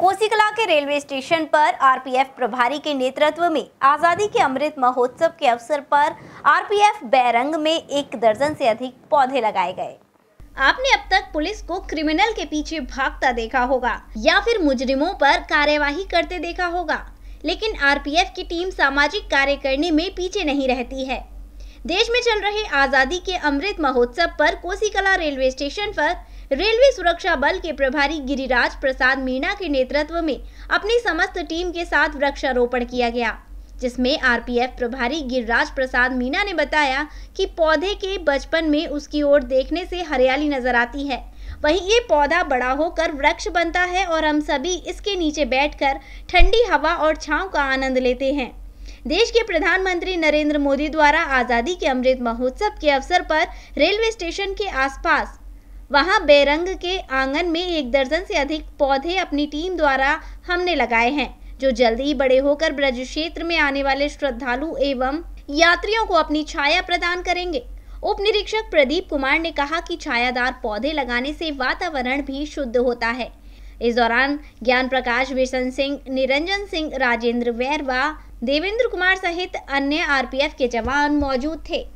कोसीकला के railway station पर RPF प्रभारी के नेतृत्व में आज़ादी के अमृत महोत्सव के अवसर पर आरपीएफ बैरंग में एक दर्जन से अधिक पौधे लगाए गए आपने अब तक पुलिस को क्रिमिनल के पीछे भागता देखा होगा या फिर मुजरिमों पर कार्यवाही करते देखा होगा लेकिन आरपीएफ की टीम सामाजिक कार्य करने में पीछे नहीं रहती है देश में चल रहे आज़ादी के अमृत महोत्सव पर कोसीकला रेलवे स्टेशन पर रेलवे सुरक्षा बल के प्रभारी गिरिराज प्रसाद मीणा के नेतृत्व में अपनी समस्त टीम के साथ वृक्षारोपण किया गया जिसमें आरपीएफ प्रभारी गिरिराज प्रसाद मीणा ने बताया कि पौधे के बचपन में उसकी ओर देखने से हरियाली नजर आती है वहीं ये पौधा बड़ा होकर वृक्ष बनता है और हम सभी इसके नीचे बैठकर ठंडी हवा और छांव का आनंद लेते हैं देश के प्रधानमंत्री नरेंद्र मोदी द्वारा आज़ादी के अमृत महोत्सव के अवसर पर रेलवे स्टेशन के आसपास वहां बेरंग के आंगन में एक दर्जन से अधिक पौधे अपनी टीम द्वारा हमने लगाए हैं जो जल्द ही बड़े होकर ब्रज क्षेत्र में आने वाले श्रद्धालु एवं यात्रियों को अपनी छाया प्रदान करेंगे उप निरीक्षक प्रदीप कुमार ने कहा कि छायादार पौधे लगाने से वातावरण भी शुद्ध होता है इस दौरान ज्ञान प्रकाश विशन सिंह निरंजन सिंह राजेंद्र वैर व देवेंद्र कुमार सहित अन्य आरपीएफ के जवान मौजूद थे